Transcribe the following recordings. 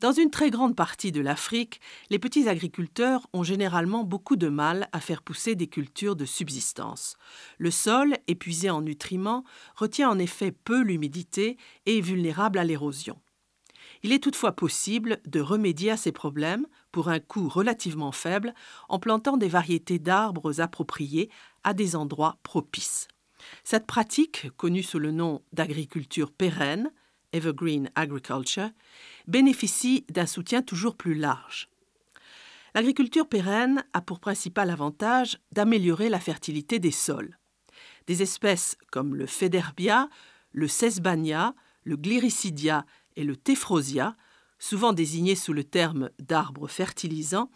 Dans une très grande partie de l'Afrique, les petits agriculteurs ont généralement beaucoup de mal à faire pousser des cultures de subsistance. Le sol, épuisé en nutriments, retient en effet peu l'humidité et est vulnérable à l'érosion. Il est toutefois possible de remédier à ces problèmes pour un coût relativement faible en plantant des variétés d'arbres appropriées à des endroits propices. Cette pratique, connue sous le nom d'agriculture pérenne, Evergreen Agriculture, bénéficie d'un soutien toujours plus large. L'agriculture pérenne a pour principal avantage d'améliorer la fertilité des sols. Des espèces comme le Federbia, le Sesbania, le Gliricidia et le Tephrosia, souvent désignés sous le terme d'arbres fertilisants,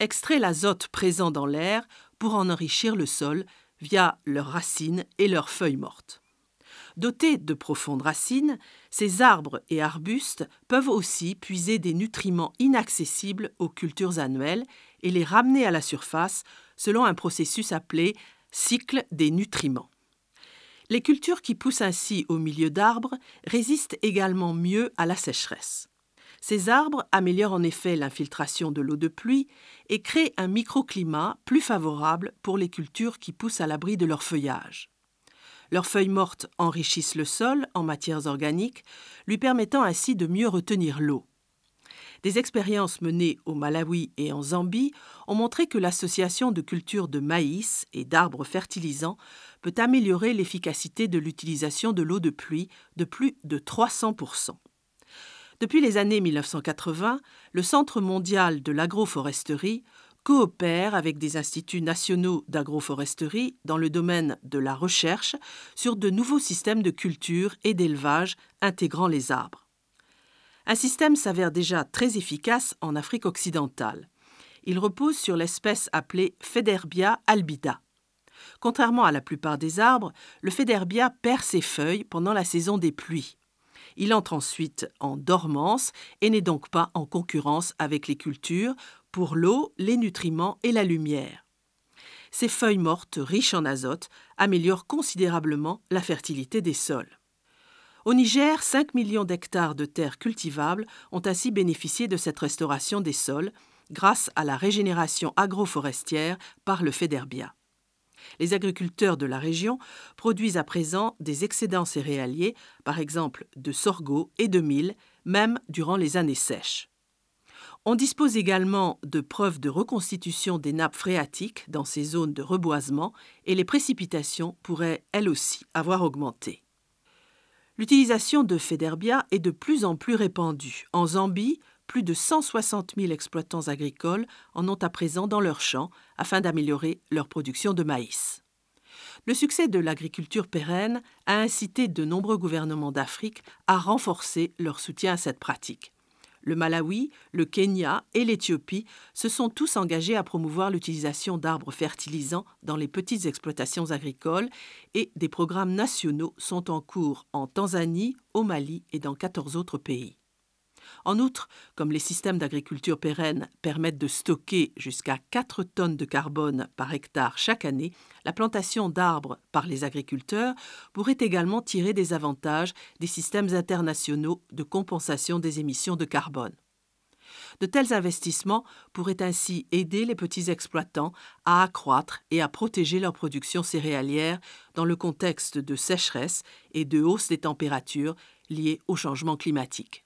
extraient l'azote présent dans l'air pour en enrichir le sol via leurs racines et leurs feuilles mortes. Dotés de profondes racines, ces arbres et arbustes peuvent aussi puiser des nutriments inaccessibles aux cultures annuelles et les ramener à la surface selon un processus appelé cycle des nutriments. Les cultures qui poussent ainsi au milieu d'arbres résistent également mieux à la sécheresse. Ces arbres améliorent en effet l'infiltration de l'eau de pluie et créent un microclimat plus favorable pour les cultures qui poussent à l'abri de leur feuillage. Leurs feuilles mortes enrichissent le sol en matières organiques, lui permettant ainsi de mieux retenir l'eau. Des expériences menées au Malawi et en Zambie ont montré que l'association de cultures de maïs et d'arbres fertilisants peut améliorer l'efficacité de l'utilisation de l'eau de pluie de plus de 300 Depuis les années 1980, le Centre mondial de l'agroforesterie coopère avec des instituts nationaux d'agroforesterie dans le domaine de la recherche sur de nouveaux systèmes de culture et d'élevage intégrant les arbres. Un système s'avère déjà très efficace en Afrique occidentale. Il repose sur l'espèce appelée Federbia albida. Contrairement à la plupart des arbres, le Federbia perd ses feuilles pendant la saison des pluies. Il entre ensuite en dormance et n'est donc pas en concurrence avec les cultures pour l'eau, les nutriments et la lumière. Ces feuilles mortes, riches en azote, améliorent considérablement la fertilité des sols. Au Niger, 5 millions d'hectares de terres cultivables ont ainsi bénéficié de cette restauration des sols grâce à la régénération agroforestière par le FEDERBIA. Les agriculteurs de la région produisent à présent des excédents céréaliers, par exemple de sorgho et de mil, même durant les années sèches. On dispose également de preuves de reconstitution des nappes phréatiques dans ces zones de reboisement et les précipitations pourraient elles aussi avoir augmenté. L'utilisation de Federbia est de plus en plus répandue. En Zambie, plus de 160 000 exploitants agricoles en ont à présent dans leurs champs afin d'améliorer leur production de maïs. Le succès de l'agriculture pérenne a incité de nombreux gouvernements d'Afrique à renforcer leur soutien à cette pratique le Malawi, le Kenya et l'Éthiopie se sont tous engagés à promouvoir l'utilisation d'arbres fertilisants dans les petites exploitations agricoles et des programmes nationaux sont en cours en Tanzanie, au Mali et dans 14 autres pays. En outre, comme les systèmes d'agriculture pérenne permettent de stocker jusqu'à 4 tonnes de carbone par hectare chaque année, la plantation d'arbres par les agriculteurs pourrait également tirer des avantages des systèmes internationaux de compensation des émissions de carbone. De tels investissements pourraient ainsi aider les petits exploitants à accroître et à protéger leur production céréalière dans le contexte de sécheresse et de hausse des températures liées au changement climatique.